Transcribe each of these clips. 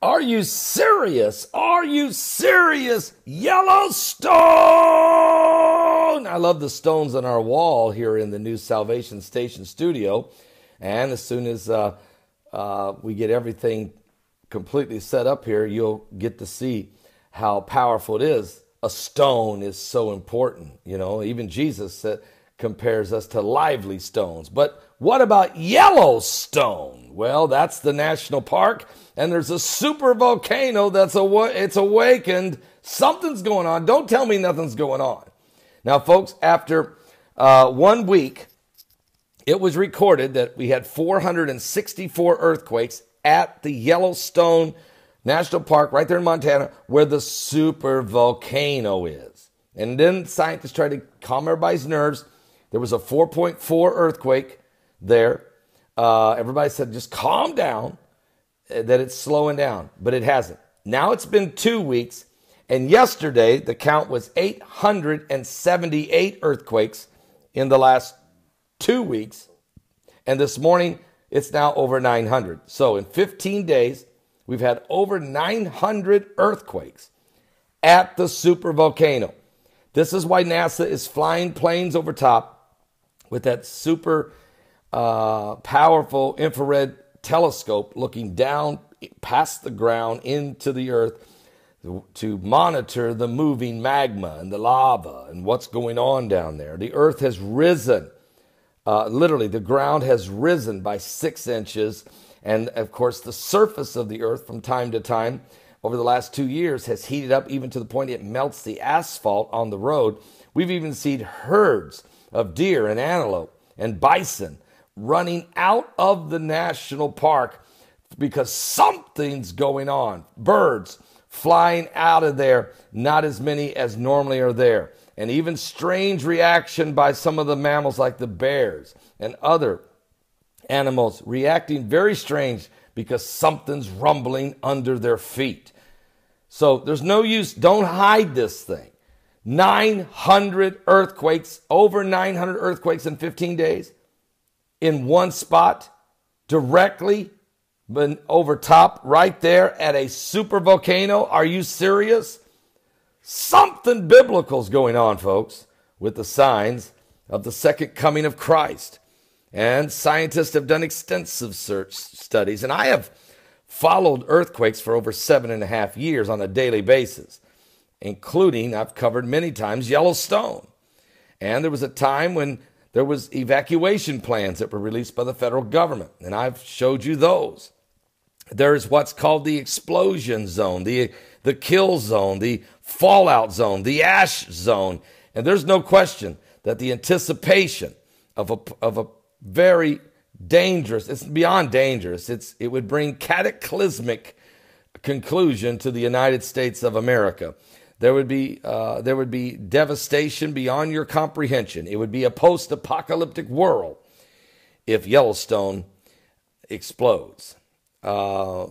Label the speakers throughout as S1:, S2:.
S1: Are you serious? Are you serious? Yellowstone! I love the stones on our wall here in the new Salvation Station studio. And as soon as uh, uh, we get everything completely set up here, you'll get to see how powerful it is. A stone is so important. You know, even Jesus said, compares us to lively stones. But what about Yellowstone? Well, that's the national park, and there's a super volcano that's aw- it's awakened. Something's going on. Don't tell me nothing's going on. Now, folks, after uh, one week, it was recorded that we had 464 earthquakes at the Yellowstone National Park, right there in Montana, where the super volcano is. And then scientists tried to calm everybody's nerves there was a 4.4 earthquake there. Uh, everybody said, just calm down, uh, that it's slowing down, but it hasn't. Now it's been two weeks, and yesterday the count was 878 earthquakes in the last two weeks. And this morning it's now over 900. So in 15 days, we've had over 900 earthquakes at the supervolcano. This is why NASA is flying planes over top with that super uh, powerful infrared telescope looking down past the ground into the earth to monitor the moving magma and the lava and what's going on down there. The earth has risen. Uh, literally, the ground has risen by six inches. And of course, the surface of the earth from time to time over the last two years has heated up even to the point it melts the asphalt on the road. We've even seen herds of deer and antelope and bison running out of the national park because something's going on. Birds flying out of there, not as many as normally are there. And even strange reaction by some of the mammals like the bears and other animals reacting very strange because something's rumbling under their feet. So there's no use. Don't hide this thing. 900 earthquakes, over 900 earthquakes in 15 days in one spot, directly over top, right there at a super volcano. Are you serious? Something biblical is going on, folks, with the signs of the second coming of Christ. And scientists have done extensive search studies, and I have followed earthquakes for over seven and a half years on a daily basis including, I've covered many times, Yellowstone. And there was a time when there was evacuation plans that were released by the federal government, and I've showed you those. There is what's called the explosion zone, the the kill zone, the fallout zone, the ash zone, and there's no question that the anticipation of a of a very dangerous, it's beyond dangerous. It's it would bring cataclysmic conclusion to the United States of America. There would be uh, there would be devastation beyond your comprehension. It would be a post-apocalyptic world if Yellowstone explodes. Uh,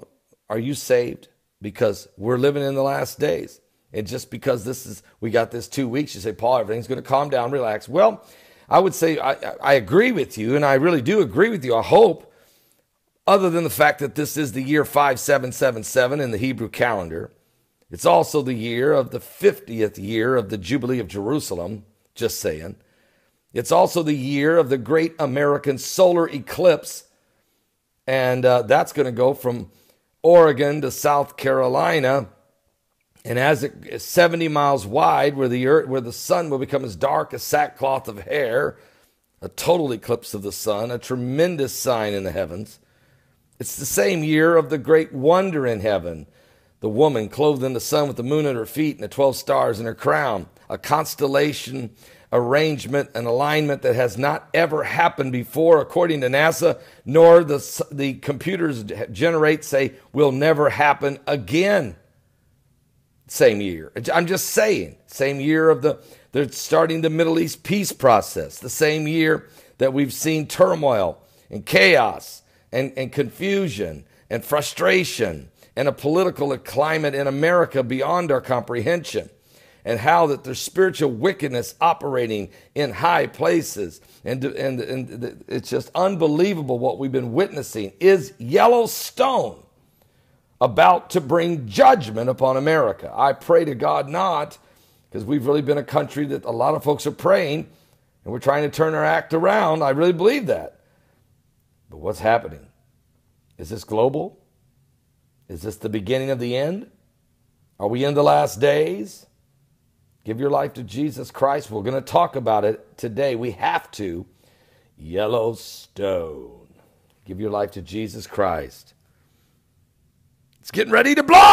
S1: are you saved? Because we're living in the last days, and just because this is we got this two weeks, you say, Paul, everything's going to calm down, relax. Well, I would say I, I agree with you, and I really do agree with you. I hope, other than the fact that this is the year five seven seven seven in the Hebrew calendar it's also the year of the 50th year of the Jubilee of Jerusalem, just saying. It's also the year of the great American solar eclipse, and uh, that's going to go from Oregon to South Carolina. And as it is 70 miles wide, where the earth, where the sun will become as dark as sackcloth of hair, a total eclipse of the sun, a tremendous sign in the heavens. It's the same year of the great wonder in heaven, the woman clothed in the sun with the moon at her feet and the 12 stars in her crown, a constellation arrangement and alignment that has not ever happened before, according to NASA, nor the, the computers generate say will never happen again. Same year. I'm just saying, same year of the, they're starting the Middle East peace process, the same year that we've seen turmoil and chaos and, and confusion and frustration and a political climate in America beyond our comprehension, and how that there's spiritual wickedness operating in high places. And, and, and it's just unbelievable what we've been witnessing. Is Yellowstone about to bring judgment upon America? I pray to God not, because we've really been a country that a lot of folks are praying, and we're trying to turn our act around. I really believe that. But what's happening? Is this global? Is this the beginning of the end? Are we in the last days? Give your life to Jesus Christ. We're going to talk about it today. We have to. Yellowstone. Give your life to Jesus Christ. It's getting ready to blow.